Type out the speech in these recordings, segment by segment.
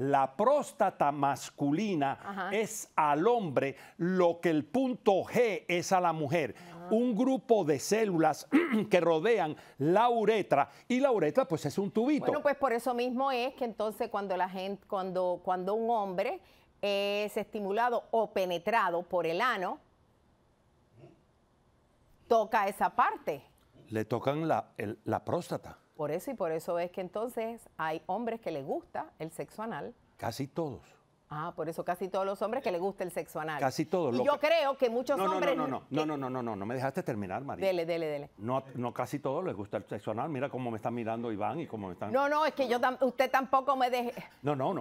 la próstata masculina es al hombre lo que el punto G es a la mujer. Un grupo de células que rodean la uretra y la uretra pues es un tubito. Bueno, pues por eso mismo es que entonces cuando la gente, cuando, cuando un hombre es estimulado o penetrado por el ano, toca esa parte. Le tocan la próstata. Por eso y por eso es que entonces hay hombres que les gusta el sexo anal. Casi todos. Ah, por eso casi todos los hombres que les gusta el sexo anal. Casi todos. Y yo creo que muchos hombres... No, no, no, no, no, no, no, me dejaste terminar, María. Dele, dele, dele. No, no casi todos les gusta el sexo anal. Mira cómo me está mirando Iván y cómo me están... No, no, es que yo usted tampoco me dejé... No, no, no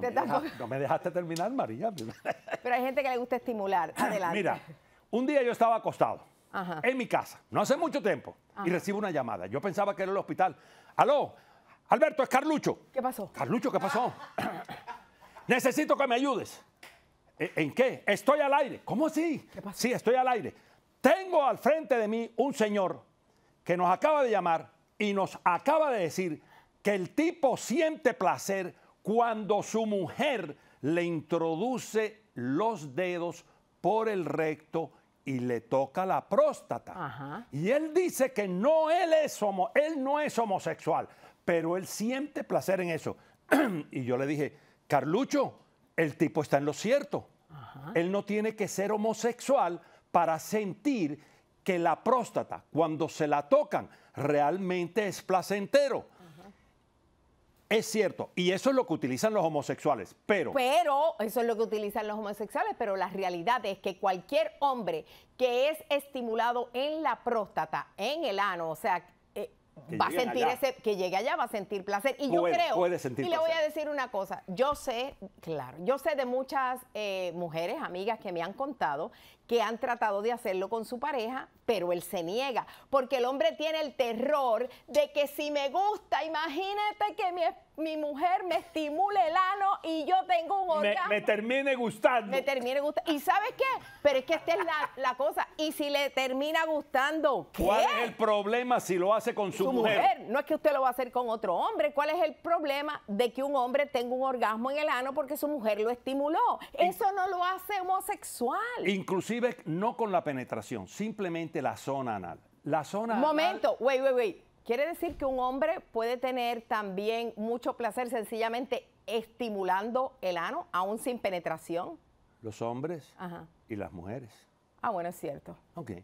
no me dejaste terminar, María. Pero hay gente que le gusta estimular. Adelante. Mira, un día yo estaba acostado en mi casa, no hace mucho tiempo, y recibo una llamada. Yo pensaba que era el hospital. Aló, Alberto, es Carlucho. ¿Qué pasó? Carlucho, ¿qué pasó? Necesito que me ayudes. ¿E, ¿En qué? Estoy al aire. ¿Cómo así? Sí, estoy al aire. Tengo al frente de mí un señor que nos acaba de llamar y nos acaba de decir que el tipo siente placer cuando su mujer le introduce los dedos por el recto y le toca la próstata. Y él dice que no, él, es homo, él no es homosexual, pero él siente placer en eso. y yo le dije, Carlucho, el tipo está en lo cierto. Él no tiene que ser homosexual para sentir que la próstata, cuando se la tocan, realmente es placentero. Es cierto, y eso es lo que utilizan los homosexuales, pero... Pero, eso es lo que utilizan los homosexuales, pero la realidad es que cualquier hombre que es estimulado en la próstata, en el ano, o sea, eh, va a sentir ese, que llegue allá, va a sentir placer. Y yo creo, y le voy a decir una cosa, yo sé, claro, yo sé de muchas eh, mujeres, amigas que me han contado que han tratado de hacerlo con su pareja, pero él se niega, porque el hombre tiene el terror de que si me gusta, imagínate que mi, mi mujer me estimule el alma y yo tengo un orgasmo. Me, termine gustando. Me termine gustando. ¿Y sabes qué? Pero es que esta es la, cosa. ¿Y si le termina gustando? ¿Cuál es el problema si lo hace con su, mujer? No es que usted lo va a hacer con otro hombre. ¿Cuál es el problema de que un hombre tenga un orgasmo en el ano porque su mujer lo estimuló? Eso no lo hace homosexual. Inclusive no con la penetración, simplemente la zona anal. La zona Momento, wait, wait, wait. Quiere decir que un hombre puede tener también mucho placer sencillamente estimulando el ano, aún sin penetración. Los hombres y las mujeres. Ah, bueno, es cierto. Ok.